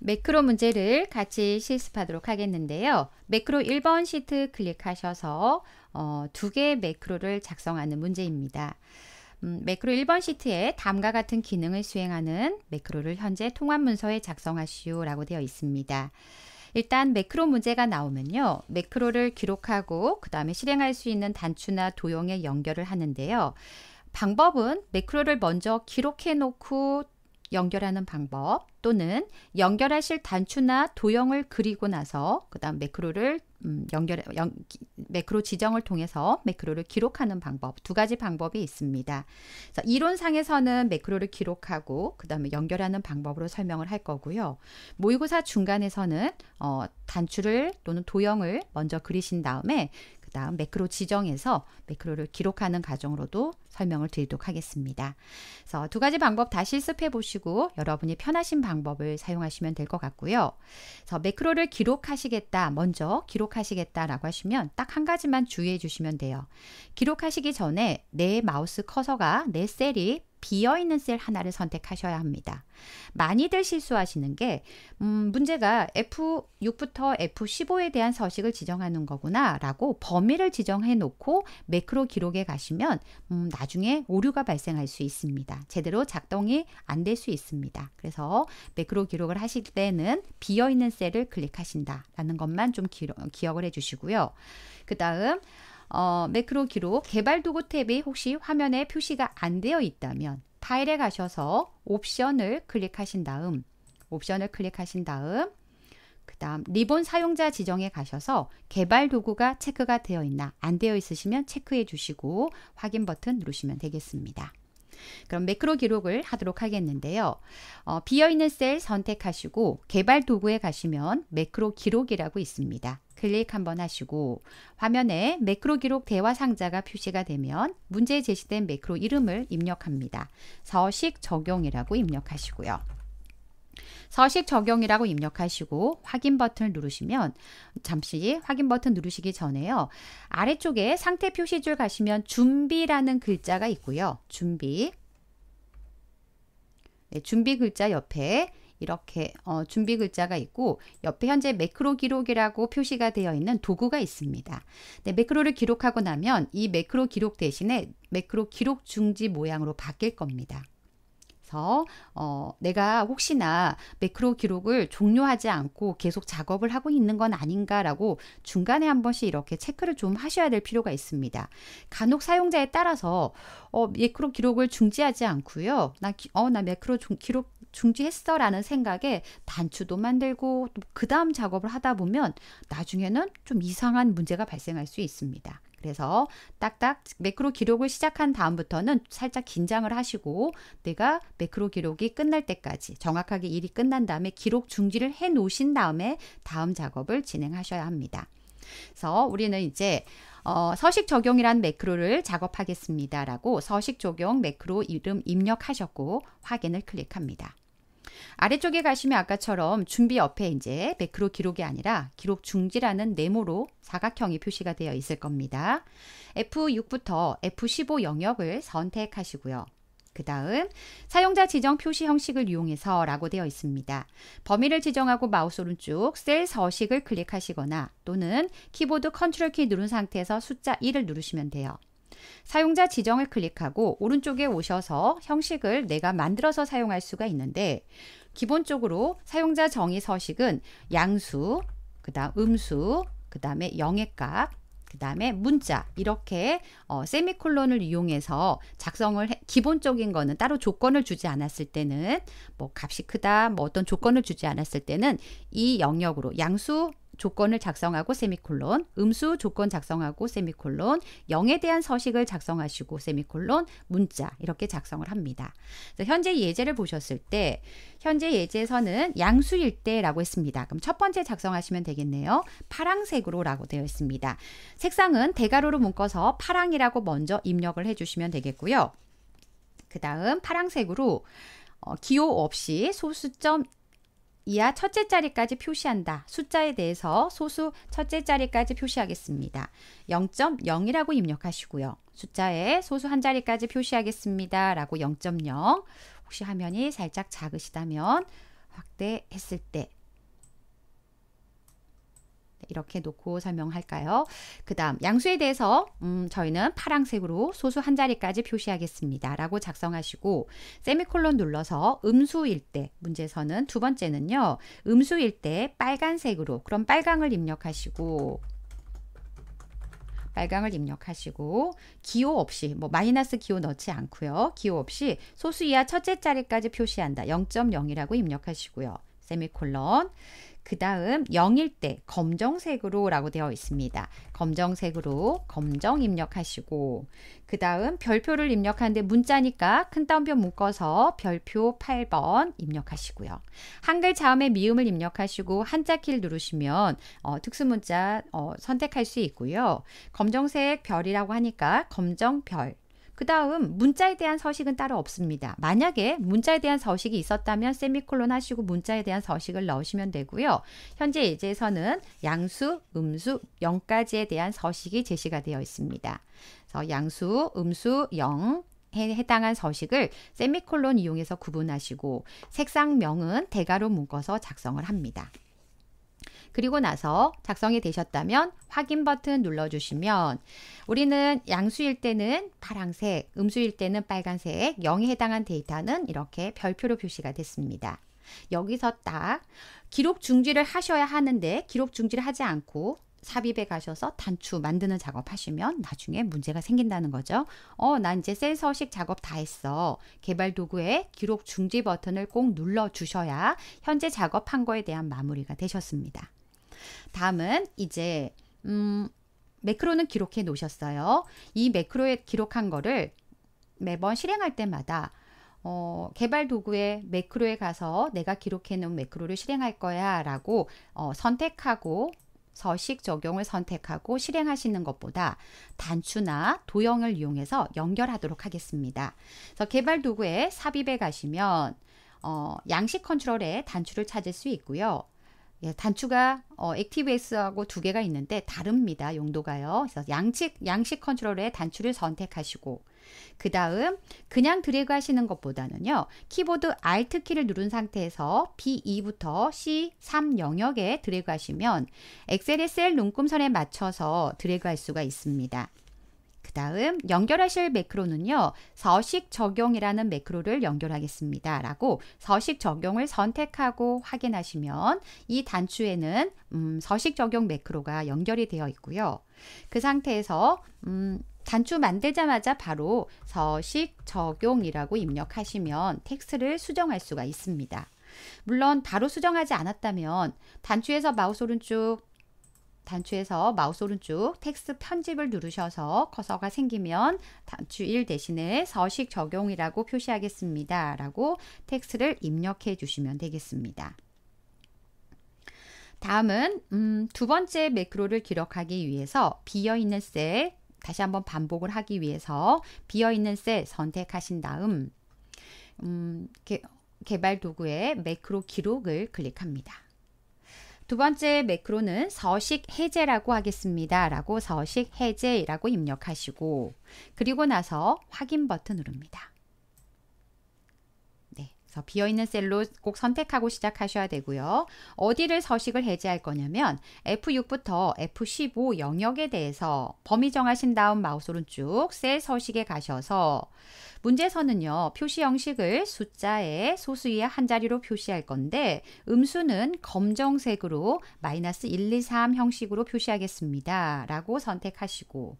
매크로 문제를 같이 실습하도록 하겠는데요. 매크로 1번 시트 클릭하셔서 어, 두 개의 매크로를 작성하는 문제입니다. 음, 매크로 1번 시트에 다음과 같은 기능을 수행하는 매크로를 현재 통합 문서에 작성하시오 라고 되어 있습니다. 일단 매크로 문제가 나오면요. 매크로를 기록하고 그 다음에 실행할 수 있는 단추나 도형에 연결을 하는데요. 방법은 매크로를 먼저 기록해 놓고 연결하는 방법 또는 연결하실 단추나 도형을 그리고 나서 그 다음 매크로를 음, 연결 연, 매크로 지정을 통해서 매크로를 기록하는 방법 두 가지 방법이 있습니다. 그래서 이론상에서는 매크로를 기록하고 그 다음에 연결하는 방법으로 설명을 할 거고요. 모의고사 중간에서는 어, 단추를 또는 도형을 먼저 그리신 다음에 그 다음 매크로 지정에서 매크로를 기록하는 과정으로도 설명을 드리도록 하겠습니다. 그래서 두 가지 방법 다 실습해 보시고 여러분이 편하신 방법을 사용하시면 될 것 같고요. 그래서 매크로를 기록하시겠다, 먼저 기록하시겠다라고 하시면 딱 한 가지만 주의해 주시면 돼요. 기록하시기 전에 내 마우스 커서가 내 셀이 비어있는 셀 하나를 선택하셔야 합니다. 많이들 실수하시는 게 음, 문제가 F6부터 F15에 대한 서식을 지정하는 거구나 라고 범위를 지정해 놓고 매크로 기록에 가시면 음, 나중에 오류가 발생할 수 있습니다. 제대로 작동이 안 될 수 있습니다. 그래서 매크로 기록을 하실 때는 비어있는 셀을 클릭하신다라는 것만 좀 기록, 기억을 해주시고요. 그 다음 어, 매크로 기록 개발 도구 탭이 혹시 화면에 표시가 안 되어 있다면 파일에 가셔서 옵션을 클릭하신 다음 옵션을 클릭하신 다음 그 다음 리본 사용자 지정에 가셔서 개발 도구가 체크가 되어 있나 안 되어 있으시면 체크해 주시고 확인 버튼 누르시면 되겠습니다. 그럼 매크로 기록을 하도록 하겠는데요. 어, 비어있는 셀 선택하시고 개발 도구에 가시면 매크로 기록이라고 있습니다. 클릭 한번 하시고 화면에 매크로 기록 대화 상자가 표시가 되면 문제에 제시된 매크로 이름을 입력합니다. 서식 적용이라고 입력하시고요. 서식 적용이라고 입력하시고 확인 버튼을 누르시면 잠시 확인 버튼 누르시기 전에요. 아래쪽에 상태 표시줄 가시면 준비라는 글자가 있고요. 준비 네, 준비 글자 옆에 이렇게 어, 준비 글자가 있고 옆에 현재 매크로 기록이라고 표시가 되어 있는 도구가 있습니다. 네, 매크로를 기록하고 나면 이 매크로 기록 대신에 매크로 기록 중지 모양으로 바뀔 겁니다. 그래서 어, 내가 혹시나 매크로 기록을 종료하지 않고 계속 작업을 하고 있는 건 아닌가라고 중간에 한 번씩 이렇게 체크를 좀 하셔야 될 필요가 있습니다. 간혹 사용자에 따라서 어, 매크로 기록을 중지하지 않고요. 나, 어, 나 매크로 중, 기록 중지했어 라는 생각에 단추도 만들고 그 다음 작업을 하다 보면 나중에는 좀 이상한 문제가 발생할 수 있습니다. 그래서 딱딱 매크로 기록을 시작한 다음부터는 살짝 긴장을 하시고 내가 매크로 기록이 끝날 때까지 정확하게 일이 끝난 다음에 기록 중지를 해 놓으신 다음에 다음 작업을 진행하셔야 합니다. 그래서 우리는 이제 어, 서식 적용이란 매크로를 작업하겠습니다라고 서식 적용 매크로 이름 입력하셨고 확인을 클릭합니다. 아래쪽에 가시면 아까처럼 준비 옆에 이제 매크로 기록이 아니라 기록 중지라는 네모로 사각형이 표시가 되어 있을 겁니다. F6부터 F15 영역을 선택하시고요. 그 다음 사용자 지정 표시 형식을 이용해서 라고 되어 있습니다. 범위를 지정하고 마우스 오른쪽 셀 서식을 클릭하시거나 또는 키보드 컨트롤 키 누른 상태에서 숫자 1을 누르시면 돼요. 사용자 지정을 클릭하고 오른쪽에 오셔서 형식을 내가 만들어서 사용할 수가 있는데 기본적으로 사용자 정의 서식은 양수, 그 다음 음수, 그 다음에 영액값, 그 다음에 문자 이렇게 어, 세미콜론을 이용해서 작성을 해, 기본적인 거는 따로 조건을 주지 않았을 때는 뭐 값이 크다 뭐 어떤 조건을 주지 않았을 때는 이 영역으로 양수 조건을 작성하고 세미콜론, 음수 조건 작성하고 세미콜론, 영에 대한 서식을 작성하시고 세미콜론, 문자 이렇게 작성을 합니다. 현재 예제를 보셨을 때 현재 예제에서는 양수일 때라고 했습니다. 그럼 첫 번째 작성하시면 되겠네요. 파랑색으로라고 되어 있습니다. 색상은 대괄호로 묶어서 파랑이라고 먼저 입력을 해주시면 되겠고요. 그 다음 파랑색으로 어, 기호 없이 소수점 이하 첫째 자리까지 표시한다. 숫자에 대해서 소수 첫째 자리까지 표시하겠습니다. 0.0이라고 입력하시고요. 숫자에 소수 한 자리까지 표시하겠습니다. 라고 0.0 혹시 화면이 살짝 작으시다면 확대했을 때 이렇게 놓고 설명할까요? 그 다음 양수에 대해서 음, 저희는 파랑색으로 소수 한 자리까지 표시하겠습니다. 라고 작성하시고 세미콜론 눌러서 음수일 때 문제에서는 두 번째는요. 음수일 때 빨간색으로 그럼 빨강을 입력하시고 빨강을 입력하시고 기호 없이 뭐 마이너스 기호 넣지 않고요. 기호 없이 소수 이하 첫째 자리까지 표시한다. 0.0이라고 입력하시고요. 세미콜론. 그 다음 0일 때 검정색으로 라고 되어 있습니다. 검정색으로 검정 입력하시고 그 다음 별표를 입력하는데 문자니까 큰 따옴표 묶어서 별표 8번 입력하시고요. 한글 자음의 미음을 입력하시고 한자 키를 누르시면 어, 특수문자 어, 선택할 수 있고요. 검정색 별이라고 하니까 검정별 그 다음 문자에 대한 서식은 따로 없습니다. 만약에 문자에 대한 서식이 있었다면 세미콜론 하시고 문자에 대한 서식을 넣으시면 되고요. 현재 예제에서는 양수, 음수, 0까지에 대한 서식이 제시가 되어 있습니다. 그래서 양수, 음수, 0, 해당한 서식을 세미콜론 이용해서 구분하시고 색상명은 대가로 묶어서 작성을 합니다. 그리고 나서 작성이 되셨다면 확인 버튼 눌러주시면 우리는 양수일 때는 파랑색, 음수일 때는 빨간색, 0에 해당한 데이터는 이렇게 별표로 표시가 됐습니다. 여기서 딱 기록 중지를 하셔야 하는데 기록 중지를 하지 않고 삽입에 가셔서 단추 만드는 작업 하시면 나중에 문제가 생긴다는 거죠. 어, 난 이제 센서식 작업 다 했어. 개발 도구에 기록 중지 버튼을 꼭 눌러 주셔야 현재 작업한 거에 대한 마무리가 되셨습니다. 다음은 이제 음, 매크로는 기록해 놓으셨어요. 이 매크로에 기록한 거를 매번 실행할 때마다 어, 개발 도구의 매크로에 가서 내가 기록해 놓은 매크로를 실행할 거야 라고 어, 선택하고 서식 적용을 선택하고 실행하시는 것보다 단추나 도형을 이용해서 연결하도록 하겠습니다. 그래서 개발 도구에 삽입에 가시면 어, 양식 컨트롤에 단추를 찾을 수 있고요. 예, 단추가 어, 액티베이스하고 두 개가 있는데 다릅니다. 용도가요. 그래서 양식 양식 컨트롤의 단추를 선택하시고 그 다음 그냥 드래그 하시는 것보다는요. 키보드 Alt 키를 누른 상태에서 B2부터 C3 영역에 드래그 하시면 엑셀의 셀 눈금선에 맞춰서 드래그 할 수가 있습니다. 그 다음 연결하실 매크로는요. 서식 적용이라는 매크로를 연결하겠습니다. 라고 서식 적용을 선택하고 확인하시면 이 단추에는 음, 서식 적용 매크로가 연결이 되어 있고요. 그 상태에서 음, 단추 만들자마자 바로 서식 적용이라고 입력하시면 텍스트를 수정할 수가 있습니다. 물론 바로 수정하지 않았다면 단추에서 마우스 오른쪽 단추에서 마우스 오른쪽 텍스 트 편집을 누르셔서 커서가 생기면 단추 1 대신에 서식 적용이라고 표시하겠습니다. 라고 텍스트를 입력해 주시면 되겠습니다. 다음은 음, 두 번째 매크로를 기록하기 위해서 비어있는 셀 다시 한번 반복을 하기 위해서 비어있는 셀 선택하신 다음 음, 개, 개발 도구의 매크로 기록을 클릭합니다. 두 번째 매크로는 서식 해제라고 하겠습니다. 라고 서식 해제라고 입력하시고 그리고 나서 확인 버튼 누릅니다. 그래서 비어있는 셀로 꼭 선택하고 시작하셔야 되고요. 어디를 서식을 해제할 거냐면 F6부터 F15 영역에 대해서 범위 정하신 다음 마우스 오른쪽 셀 서식에 가셔서 문제서는요 표시 형식을 숫자의 소수의 한자리로 표시할 건데 음수는 검정색으로 마이너스 1, 2, 3 형식으로 표시하겠습니다. 라고 선택하시고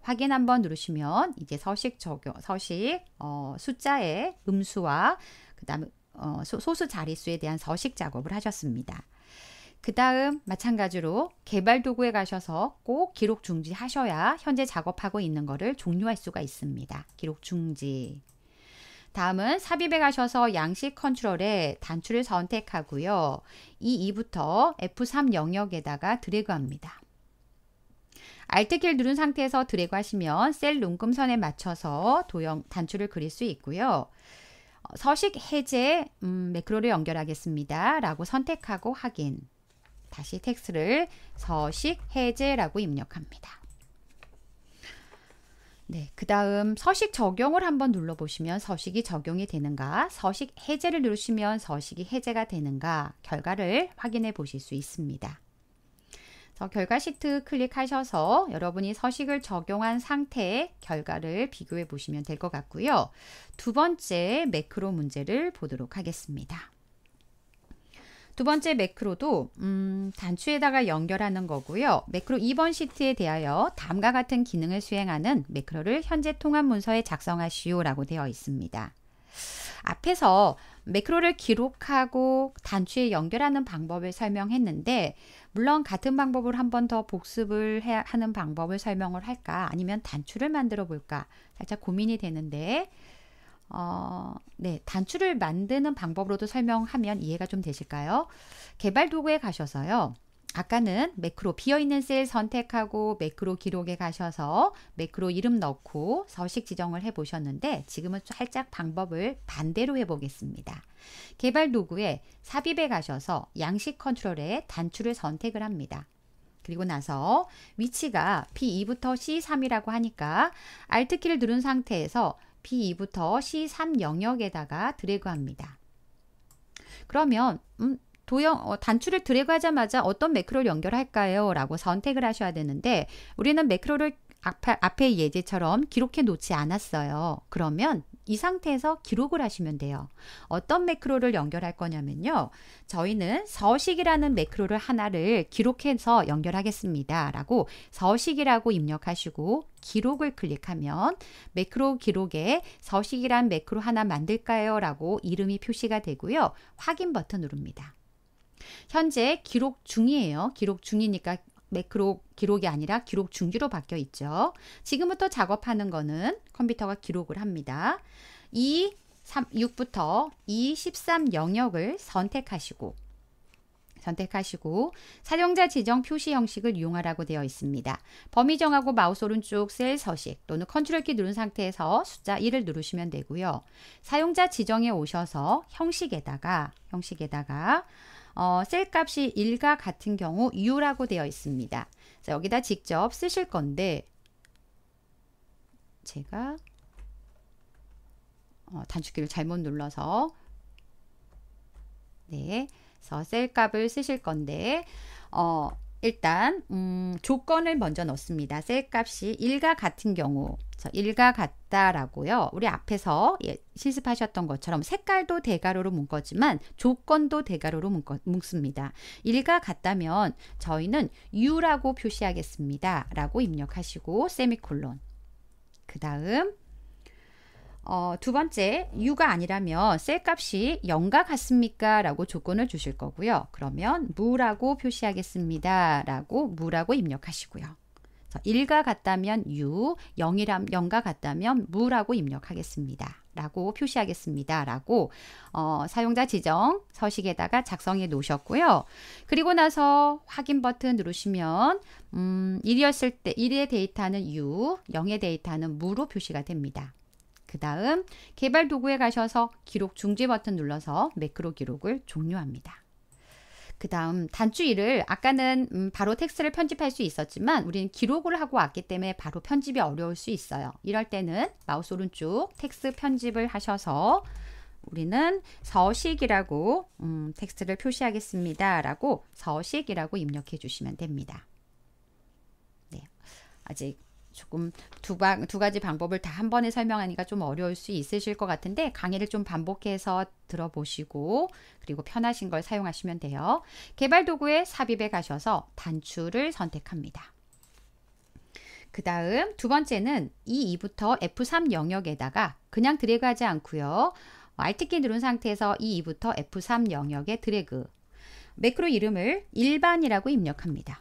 확인 한번 누르시면 이제 서식 적용, 서식 어, 숫자의 음수와 그다음 어, 소수 자릿수에 대한 서식 작업을 하셨습니다. 그 다음 마찬가지로 개발 도구에 가셔서 꼭 기록 중지 하셔야 현재 작업하고 있는 것을 종료할 수가 있습니다. 기록 중지. 다음은 삽입에 가셔서 양식 컨트롤에 단추를 선택하고요. E2부터 F3 영역에다가 드래그합니다. 알트키를 누른 상태에서 드래그 하시면 셀 눈금선에 맞춰서 도형 단추를 그릴 수 있고요. 어, 서식 해제 음, 매크로를 연결하겠습니다. 라고 선택하고 확인. 다시 텍스트를 서식 해제라고 입력합니다. 네, 그 다음 서식 적용을 한번 눌러보시면 서식이 적용이 되는가, 서식 해제를 누르시면 서식이 해제가 되는가 결과를 확인해 보실 수 있습니다. 어, 결과 시트 클릭하셔서 여러분이 서식을 적용한 상태의 결과를 비교해 보시면 될 것 같고요. 두 번째 매크로 문제를 보도록 하겠습니다. 두 번째 매크로도 음, 단추에다가 연결하는 거고요. 매크로 2번 시트에 대하여 다음과 같은 기능을 수행하는 매크로를 현재 통합 문서에 작성하시오라고 되어 있습니다. 앞에서 매크로를 기록하고 단추에 연결하는 방법을 설명했는데 물론 같은 방법을 한번 더 복습을 해야 하는 방법을 설명을 할까 아니면 단추를 만들어 볼까 살짝 고민이 되는데 어, 네, 단추를 만드는 방법으로도 설명하면 이해가 좀 되실까요? 개발 도구에 가셔서요. 아까는 매크로 비어있는 셀 선택하고 매크로 기록에 가셔서 매크로 이름 넣고 서식 지정을 해보셨는데 지금은 살짝 방법을 반대로 해보겠습니다. 개발 도구에 삽입에 가셔서 양식 컨트롤에 단추를 선택을 합니다. 그리고 나서 위치가 P2부터 C3이라고 하니까 Alt키를 누른 상태에서 P2부터 C3 영역에다가 드래그합니다. 그러면 음, 도형 어, 단추를 드래그하자마자 어떤 매크로를 연결할까요? 라고 선택을 하셔야 되는데 우리는 매크로를 앞에 예제처럼 기록해 놓지 않았어요. 그러면 이 상태에서 기록을 하시면 돼요. 어떤 매크로를 연결할 거냐면요. 저희는 서식이라는 매크로를 하나를 기록해서 연결하겠습니다. 라고 서식이라고 입력하시고 기록을 클릭하면 매크로 기록에 서식이란 매크로 하나 만들까요? 라고 이름이 표시가 되고요. 확인 버튼 누릅니다. 현재 기록 중이에요. 기록 중이니까 매크로 기록이 아니라 기록 중기로 바뀌어 있죠. 지금부터 작업하는 거는 컴퓨터가 기록을 합니다. 2, 3, 6부터 2, 13 영역을 선택하시고 선택하시고 사용자 지정 표시 형식을 이용하라고 되어 있습니다. 범위 정하고 마우스 오른쪽 셀 서식 또는 컨트롤 키 누른 상태에서 숫자 1을 누르시면 되고요. 사용자 지정에 오셔서 형식에다가 형식에다가 어, 셀 값이 1과 같은 경우 U라고 되어 있습니다. 자, 여기다 직접 쓰실 건데 제가 어, 단축키를 잘못 눌러서 네, 그래서 셀 값을 쓰실 건데 어, 일단 음, 조건을 먼저 넣습니다. 셀 값이 1과 같은 경우 1과 같다라고요. 우리 앞에서 예, 실습하셨던 것처럼 색깔도 대괄호로 묶었지만 조건도 대괄호로 묶어, 묶습니다. 1과 같다면 저희는 U라고 표시하겠습니다. 라고 입력하시고 세미콜론 그 다음 어, 두 번째, 유가 아니라면 셀값이 0과 같습니까? 라고 조건을 주실 거고요. 그러면 무라고 표시하겠습니다. 라고 무라고 입력하시고요. 1과 같다면 유, 0이라, 0과 같다면 무라고 입력하겠습니다. 라고 표시하겠습니다. 라고 어, 사용자 지정 서식에다가 작성해 놓으셨고요. 그리고 나서 확인 버튼 누르시면 음, 1이었을 때 1의 데이터는 유, 0의 데이터는 무로 표시가 됩니다. 그 다음 개발 도구에 가셔서 기록 중지 버튼 눌러서 매크로 기록을 종료합니다. 그 다음 단추일을 아까는 음, 바로 텍스트를 편집할 수 있었지만 우리는 기록을 하고 왔기 때문에 바로 편집이 어려울 수 있어요. 이럴 때는 마우스 오른쪽 텍스트 편집을 하셔서 우리는 서식이라고 음, 텍스트를 표시하겠습니다. 라고 서식이라고 입력해 주시면 됩니다. 네. 아직 조금 두, 방, 두 가지 방법을 다 한 번에 설명하니까 좀 어려울 수 있으실 것 같은데 강의를 좀 반복해서 들어보시고 그리고 편하신 걸 사용하시면 돼요. 개발 도구에 삽입에 가셔서 단추를 선택합니다. 그 다음 두 번째는 E2부터 F3 영역에다가 그냥 드래그하지 않고요. Alt키 누른 상태에서 E2부터 F3 영역에 드래그 매크로 이름을 일반이라고 입력합니다.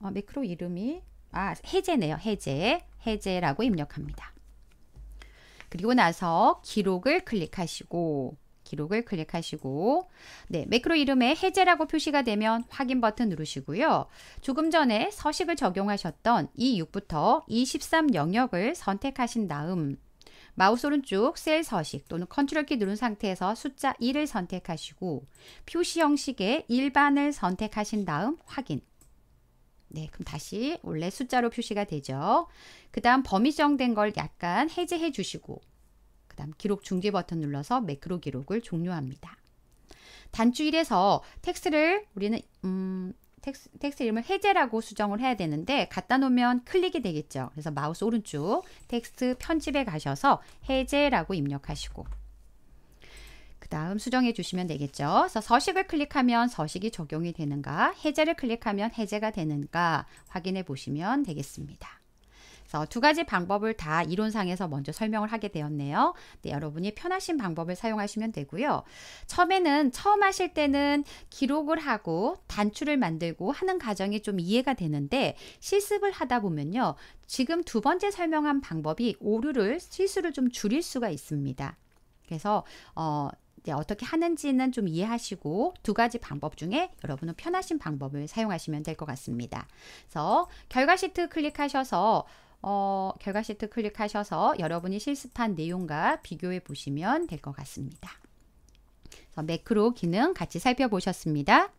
어, 매크로 이름이 아, 해제네요. 해제. 해제라고 입력합니다. 그리고 나서 기록을 클릭하시고 기록을 클릭하시고 네, 매크로 이름에 해제라고 표시가 되면 확인 버튼 누르시고요. 조금 전에 서식을 적용하셨던 E6부터 E13 영역을 선택하신 다음 마우스 오른쪽 셀 서식 또는 컨트롤 키 누른 상태에서 숫자 1을 선택하시고 표시 형식의 일반을 선택하신 다음 확인 네, 그럼 다시 원래 숫자로 표시가 되죠. 그 다음 범위 정된 걸 약간 해제해 주시고 그 다음 기록 중지 버튼 눌러서 매크로 기록을 종료합니다. 단추 1에서 텍스트를 우리는 음, 텍스, 텍스트 이름을 해제라고 수정을 해야 되는데 갖다 놓으면 클릭이 되겠죠. 그래서 마우스 오른쪽 텍스트 편집에 가셔서 해제라고 입력하시고 그 다음 수정해 주시면 되겠죠. 그래서 서식을 클릭하면 서식이 적용이 되는가, 해제를 클릭하면 해제가 되는가 확인해 보시면 되겠습니다. 그래서 두 가지 방법을 다 이론상에서 먼저 설명을 하게 되었네요. 네, 여러분이 편하신 방법을 사용하시면 되고요. 처음에는 처음 하실 때는 기록을 하고 단추를 만들고 하는 과정이 좀 이해가 되는데 실습을 하다 보면요. 지금 두 번째 설명한 방법이 오류를 실수를 좀 줄일 수가 있습니다. 그래서 어이 어떻게 하는지는 좀 이해하시고 두 가지 방법 중에 여러분은 편하신 방법을 사용하시면 될 것 같습니다. 그래서 결과 시트 클릭하셔서 어, 결과 시트 클릭하셔서 여러분이 실습한 내용과 비교해 보시면 될 것 같습니다. 그래서 매크로 기능 같이 살펴보셨습니다.